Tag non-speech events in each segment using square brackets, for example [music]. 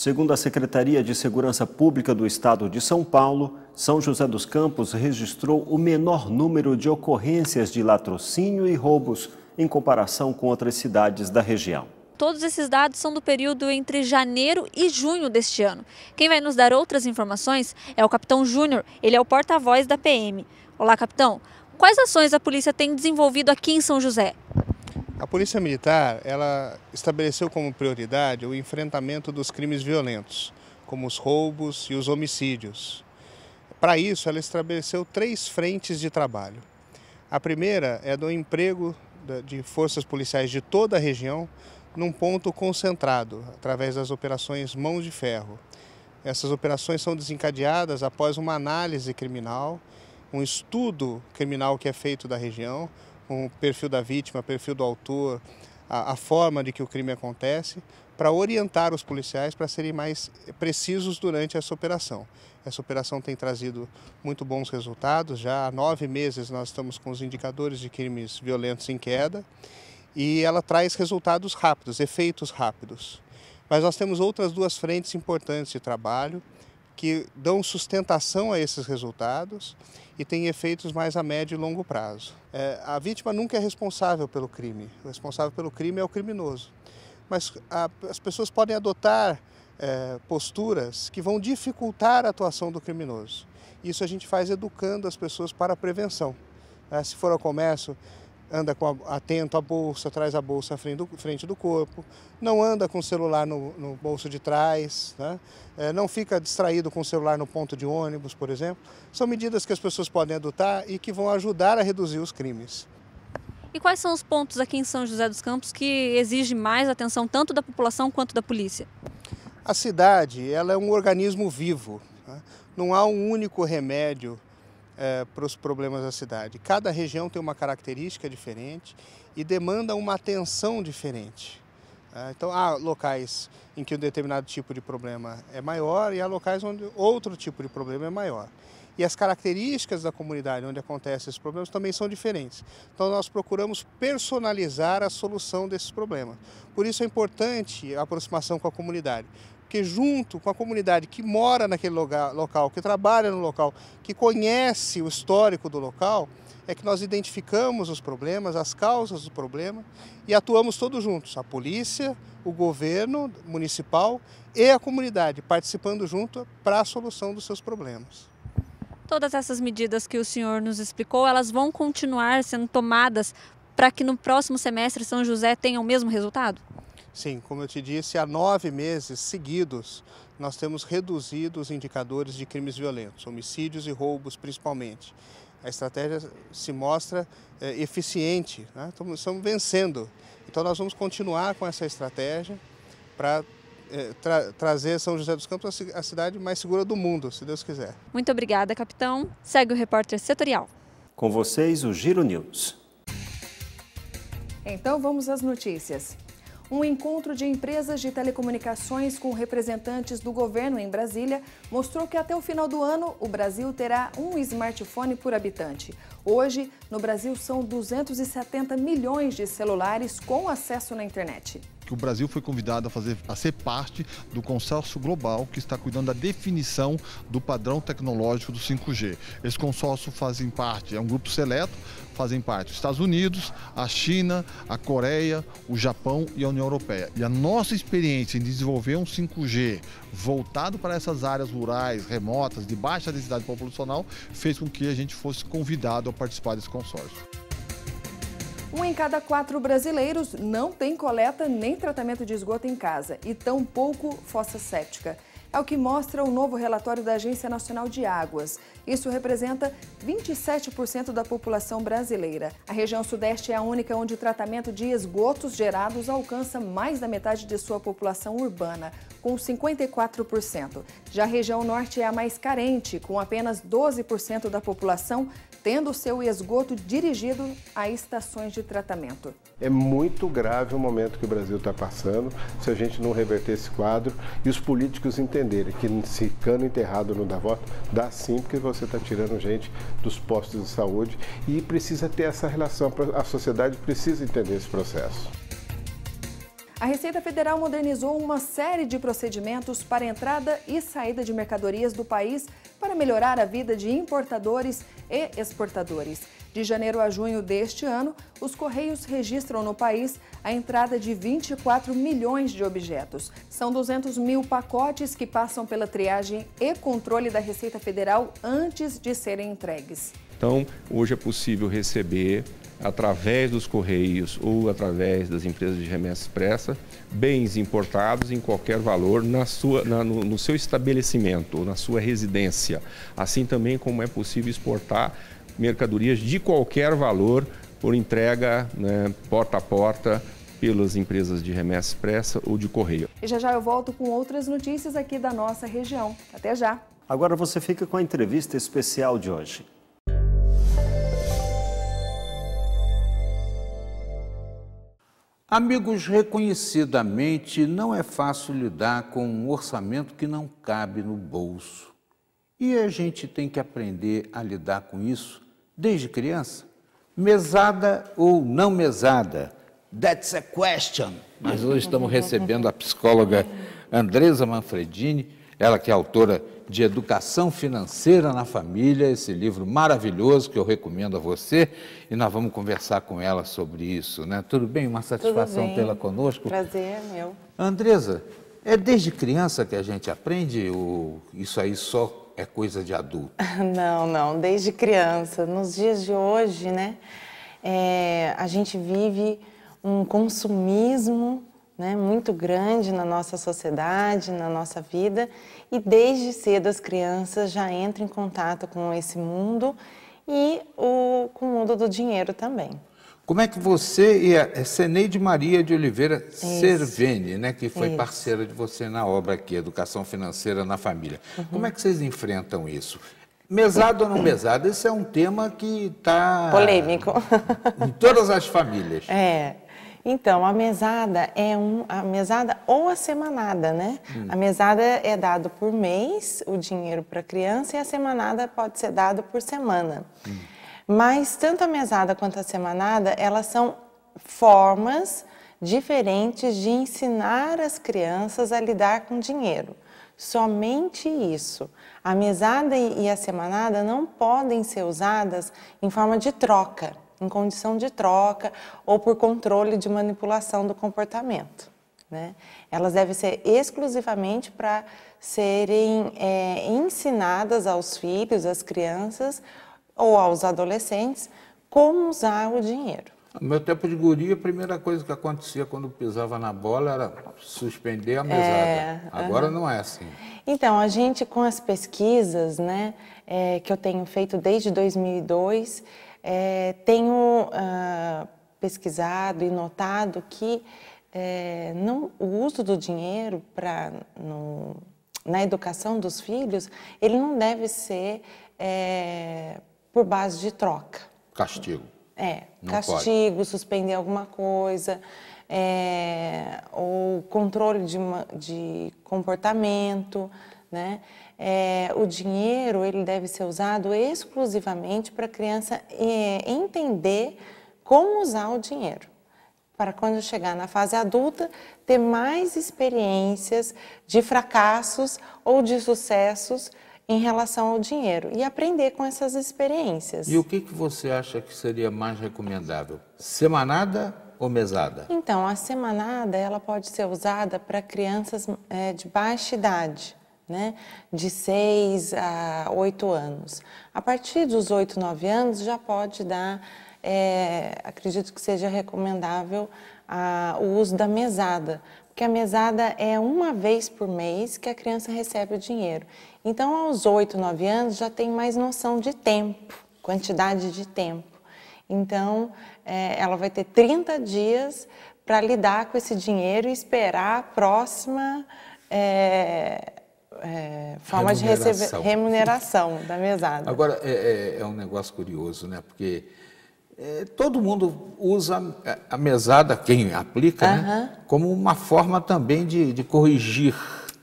Segundo a Secretaria de Segurança Pública do Estado de São Paulo, São José dos Campos registrou o menor número de ocorrências de latrocínio e roubos em comparação com outras cidades da região. Todos esses dados são do período entre janeiro e junho deste ano. Quem vai nos dar outras informações é o capitão Júnior, ele é o porta-voz da PM. Olá, capitão. Quais ações a polícia tem desenvolvido aqui em São José? A Polícia Militar ela estabeleceu como prioridade o enfrentamento dos crimes violentos, como os roubos e os homicídios. Para isso, ela estabeleceu três frentes de trabalho. A primeira é do emprego de forças policiais de toda a região num ponto concentrado, através das operações Mão de Ferro. Essas operações são desencadeadas após uma análise criminal, um estudo criminal que é feito da região, com o perfil da vítima, perfil do autor, a, a forma de que o crime acontece, para orientar os policiais para serem mais precisos durante essa operação. Essa operação tem trazido muito bons resultados, já há nove meses nós estamos com os indicadores de crimes violentos em queda e ela traz resultados rápidos, efeitos rápidos. Mas nós temos outras duas frentes importantes de trabalho que dão sustentação a esses resultados e têm efeitos mais a médio e longo prazo. É, a vítima nunca é responsável pelo crime, o responsável pelo crime é o criminoso. Mas a, as pessoas podem adotar é, posturas que vão dificultar a atuação do criminoso. Isso a gente faz educando as pessoas para a prevenção. É, se for ao comércio, anda a, atento à bolsa, traz a bolsa à frente do, frente do corpo, não anda com o celular no, no bolso de trás, né? é, não fica distraído com o celular no ponto de ônibus, por exemplo. São medidas que as pessoas podem adotar e que vão ajudar a reduzir os crimes. E quais são os pontos aqui em São José dos Campos que exigem mais atenção tanto da população quanto da polícia? A cidade ela é um organismo vivo. Né? Não há um único remédio é, para os problemas da cidade. Cada região tem uma característica diferente e demanda uma atenção diferente. Né? então, há locais em que um determinado tipo de problema é maior e há locais onde outro tipo de problema é maior. E as características da comunidade onde acontecem esses problemas também são diferentes. Então, nós procuramos personalizar a solução desses problemas. Por isso é importante a aproximação com a comunidade, porque junto com a comunidade que mora naquele lugar, local, que trabalha no local, que conhece o histórico do local, é que nós identificamos os problemas, as causas do problema e atuamos todos juntos, a polícia, o governo municipal e a comunidade, participando junto para a solução dos seus problemas. Todas essas medidas que o senhor nos explicou, elas vão continuar sendo tomadas para que no próximo semestre São José tenha o mesmo resultado? Sim, como eu te disse, há nove meses seguidos nós temos reduzido os indicadores de crimes violentos, homicídios e roubos principalmente. A estratégia se mostra é, eficiente, né? estamos, vencendo. Então nós vamos continuar com essa estratégia para eh, Tra trazer São José dos Campos a cidade mais segura do mundo, se Deus quiser. Muito obrigada, capitão. Segue o repórter setorial. Com vocês, o Giro News. Então vamos às notícias um encontro de empresas de telecomunicações com representantes do governo em Brasília mostrou que até o final do ano o Brasil terá um smartphone por habitante. Hoje, no Brasil, são 270 milhões de celulares com acesso na internet que o Brasil foi convidado a, fazer, a ser parte do consórcio global que está cuidando da definição do padrão tecnológico do 5G. Esse consórcio fazem parte, é um grupo seleto, fazem parte os Estados Unidos, a China, a Coreia, o Japão e a União Europeia. E a nossa experiência em desenvolver um 5G voltado para essas áreas rurais, remotas, de baixa densidade populacional, fez com que a gente fosse convidado a participar desse consórcio. Um em cada quatro brasileiros não tem coleta nem tratamento de esgoto em casa e tão pouco fossa séptica. É o que mostra o novo relatório da Agência Nacional de Águas. Isso representa 27% da população brasileira. A região Sudeste é a única onde o tratamento de esgotos gerados alcança mais da metade de sua população urbana, com 54%. Já a região Norte é a mais carente, com apenas 12% da população tendo seu esgoto dirigido a estações de tratamento. É muito grave o momento que o Brasil está passando, se a gente não reverter esse quadro e os políticos entenderem que se cano enterrado não dá voto, dá sim, porque você está tirando gente dos postos de saúde e precisa ter essa relação, a sociedade precisa entender esse processo. A Receita Federal modernizou uma série de procedimentos para entrada e saída de mercadorias do país para melhorar a vida de importadores e exportadores. De janeiro a junho deste ano, os Correios registram no país a entrada de 24 milhões de objetos. São 200 mil pacotes que passam pela triagem e controle da Receita Federal antes de serem entregues. Então, hoje é possível receber através dos correios ou através das empresas de remessa expressa, bens importados em qualquer valor na sua, na, no, no, seu estabelecimento ou na sua residência. Assim também como é possível exportar mercadorias de qualquer valor por entrega né, porta a porta pelas empresas de remessa expressa ou de correio. E já já eu volto com outras notícias aqui da nossa região. Até já! Agora você fica com a entrevista especial de hoje. Amigos, reconhecidamente não é fácil lidar com um orçamento que não cabe no bolso. E a gente tem que aprender a lidar com isso desde criança. Mesada ou não mesada? That's a question. Mas hoje estamos recebendo a psicóloga Andresa Manfredini ela que é autora de Educação Financeira na Família, esse livro maravilhoso que eu recomendo a você, e nós vamos conversar com ela sobre isso, né? Tudo bem? Uma satisfação tê-la conosco. Prazer é meu. Andresa, é desde criança que a gente aprende ou isso aí só é coisa de adulto? [laughs] Não, não, desde criança. Nos dias de hoje, né, é, a gente vive um consumismo né, muito grande na nossa sociedade, na nossa vida, e desde cedo as crianças já entram em contato com esse mundo e o, com o mundo do dinheiro também. Como é que você e a é, Ceneide Maria de Oliveira Isso. Cervene, né, que foi isso. parceira de você na obra aqui, Educação Financeira na Família. Uhum. Como é que vocês enfrentam isso? Mesado ou não mesado, esse é um tema que está... Polêmico. em todas as famílias. É. Então, a mesada é um, a mesada ou a semanada, né? Hum. A mesada é dado por mês, o dinheiro para a criança, e a semanada pode ser dado por semana. Hum. Mas tanto a mesada quanto a semanada, elas são formas diferentes de ensinar as crianças a lidar com dinheiro. Somente isso. A mesada e a semanada não podem ser usadas em forma de troca em condição de troca ou por controle de manipulação do comportamento. Né? Elas devem ser exclusivamente para serem é, ensinadas aos filhos, às crianças ou aos adolescentes como usar o dinheiro. No meu tempo de guria, a primeira coisa que acontecia quando pisava na bola era suspender a mesada. É, Agora uhum. não é assim. Então, a gente, com as pesquisas né, é, que eu tenho feito desde 2002, é, tenho ah, pesquisado e notado que é, não, o uso do dinheiro para na educação dos filhos, ele não deve ser é, por base de troca. Castigo. É, não castigo, pode. suspender alguma coisa, é, ou controle de, de comportamento, né? É, o dinheiro ele deve ser usado exclusivamente para a criança é, entender como usar o dinheiro, para quando chegar na fase adulta ter mais experiências de fracassos ou de sucessos em relação ao dinheiro e aprender com essas experiências. E o que, que você acha que seria mais recomendável? Semanada ou mesada? Então, a semanada ela pode ser usada para crianças é, de baixa idade né? De 6 a 8 anos. A partir dos 8, 9 anos já pode dar, é, acredito que seja recomendável a, o uso da mesada, porque a mesada é uma vez por mês que a criança recebe o dinheiro. Então, aos 8, 9 anos já tem mais noção de tempo, quantidade de tempo. Então, é, ela vai ter 30 dias para lidar com esse dinheiro e esperar a próxima. É, é, forma de receber remuneração da mesada. Agora, é, é, é um negócio curioso, né? Porque é, todo mundo usa a mesada, quem aplica, né? como uma forma também de, de corrigir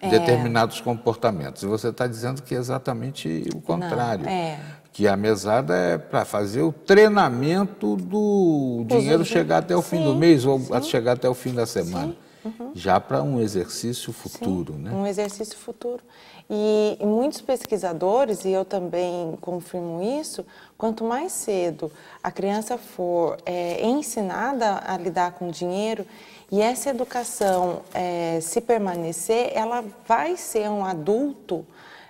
é. determinados comportamentos. E você está dizendo que é exatamente o contrário. Não, é. Que a mesada é para fazer o treinamento do dinheiro chegar até o sim, fim do mês ou sim. chegar até o fim da semana. Sim uhum. já para um exercício futuro, Sim, né? Um exercício futuro. E muitos pesquisadores, e eu também confirmo isso, quanto mais cedo a criança for é, ensinada a lidar com dinheiro e essa educação é, se permanecer, ela vai ser um adulto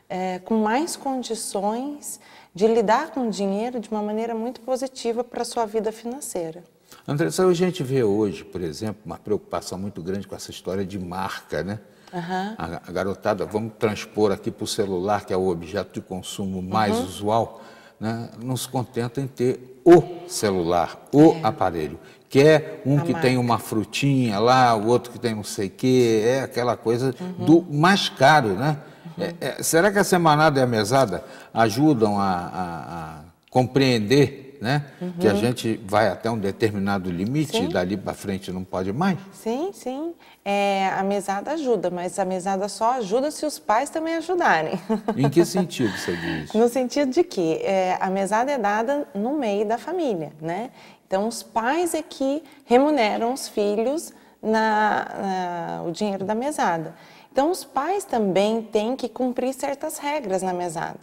é, com mais condições de lidar com o dinheiro de uma maneira muito positiva para a sua vida financeira. André, a gente vê hoje, por exemplo, uma preocupação muito grande com essa história de marca, né? Uhum. A, garotada, vamos transpor aqui para o celular, que é o objeto de consumo mais uhum. usual, né? não se contenta em ter o celular, o é. aparelho. Quer um a que marca. tem uma frutinha lá, o outro que tem não sei o quê, é aquela coisa uhum. do mais caro, né? Uhum. É, é, será que a semanada e a mesada ajudam a, a, a compreender né? Uhum. Que a uhum. gente vai até um determinado limite sim. e dali para frente não pode mais. Sim, sim. É, a mesada ajuda, mas a mesada só ajuda se os pais também ajudarem. Em que sentido você diz? [laughs] no sentido de que é, a mesada é dada no meio da família, né? Então os pais é que remuneram os filhos na, na o dinheiro da mesada. Então os pais também têm que cumprir certas regras na mesada.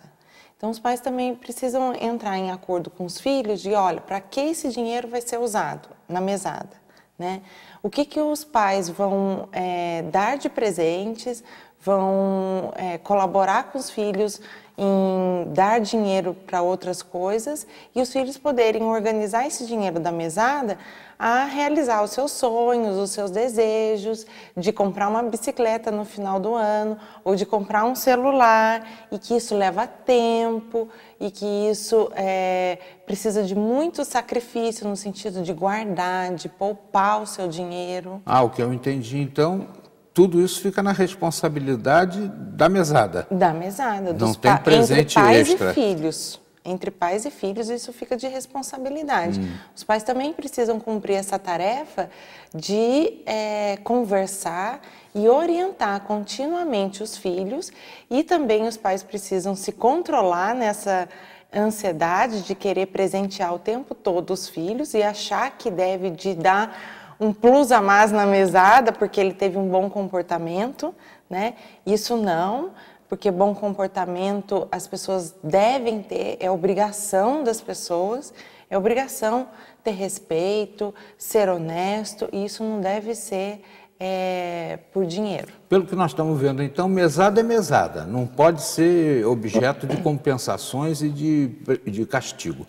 Então, os pais também precisam entrar em acordo com os filhos de, olha, para que esse dinheiro vai ser usado na mesada, né? O que, que os pais vão é, dar de presentes, vão é, colaborar com os filhos em dar dinheiro para outras coisas e os filhos poderem organizar esse dinheiro da mesada a realizar os seus sonhos, os seus desejos, de comprar uma bicicleta no final do ano ou de comprar um celular e que isso leva tempo e que isso é, precisa de muito sacrifício no sentido de guardar, de poupar o seu dinheiro. Ah, o que eu entendi então tudo isso fica na responsabilidade da mesada. Da mesada, dos Não tem presente entre pais extra. e filhos. Entre pais e filhos, isso fica de responsabilidade. Hum. Os pais também precisam cumprir essa tarefa de é, conversar e orientar continuamente os filhos, e também os pais precisam se controlar nessa ansiedade de querer presentear o tempo todo os filhos e achar que deve de dar um plus a mais na mesada porque ele teve um bom comportamento, né? Isso não, porque bom comportamento as pessoas devem ter, é obrigação das pessoas, é obrigação ter respeito, ser honesto, e isso não deve ser é, por dinheiro. Pelo que nós estamos vendo, então, mesada é mesada, não pode ser objeto de compensações e de, de castigo.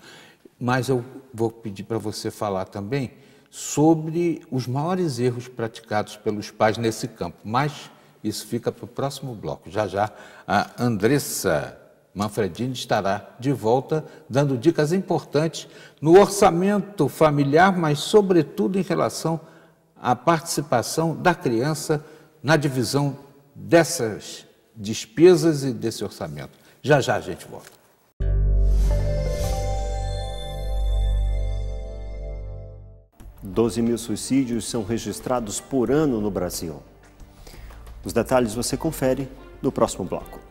Mas eu vou pedir para você falar também sobre os maiores erros praticados pelos pais nesse campo, mas isso fica para o próximo bloco. Já já a Andressa Manfredini estará de volta dando dicas importantes no orçamento familiar, mas sobretudo em relação à participação da criança na divisão dessas despesas e desse orçamento. Já já a gente volta. 12 mil suicídios são registrados por ano no Brasil. Os detalhes você confere no próximo bloco.